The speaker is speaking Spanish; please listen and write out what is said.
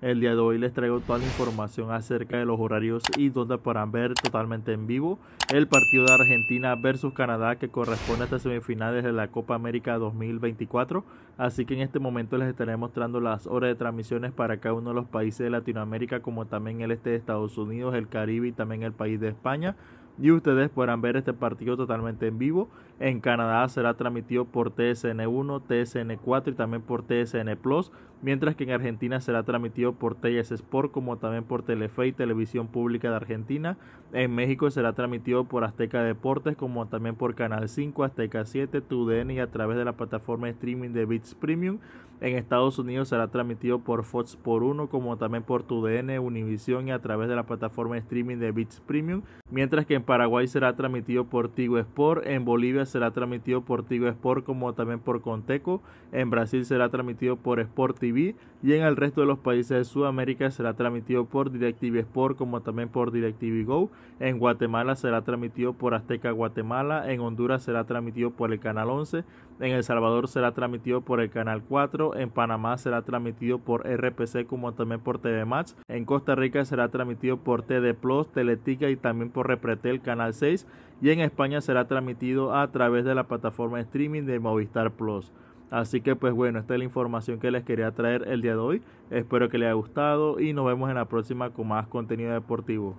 El día de hoy les traigo toda la información acerca de los horarios y donde podrán ver totalmente en vivo el partido de Argentina versus Canadá que corresponde a esta semifinales de la Copa América 2024. Así que en este momento les estaré mostrando las horas de transmisiones para cada uno de los países de Latinoamérica como también el este de Estados Unidos, el Caribe y también el país de España y ustedes podrán ver este partido totalmente en vivo. En Canadá será transmitido por TSN1, TSN4 y también por TSN Plus, mientras que en Argentina será transmitido por TS Sport como también por Telefe y Televisión Pública de Argentina. En México será transmitido por Azteca Deportes como también por Canal 5, Azteca 7, TUDN y a través de la plataforma de streaming de Bits Premium. En Estados Unidos será transmitido por Fox por 1 como también por TUDN, Univision y a través de la plataforma de streaming de Bits Premium, mientras que en Paraguay será transmitido por Tigo Sport, en Bolivia será transmitido por Tigo Sport como también por Conteco, en Brasil será transmitido por Sport TV y en el resto de los países de Sudamérica será transmitido por DirecTV Sport como también por DirecTV Go, en Guatemala será transmitido por Azteca Guatemala, en Honduras será transmitido por el Canal 11, en El Salvador será transmitido por el Canal 4, en Panamá será transmitido por RPC como también por TV Match, en Costa Rica será transmitido por TD Plus, Teletica y también por Repretel Canal 6 y en España será transmitido a través de la plataforma de streaming de Movistar Plus. Así que pues bueno, esta es la información que les quería traer el día de hoy. Espero que les haya gustado y nos vemos en la próxima con más contenido deportivo.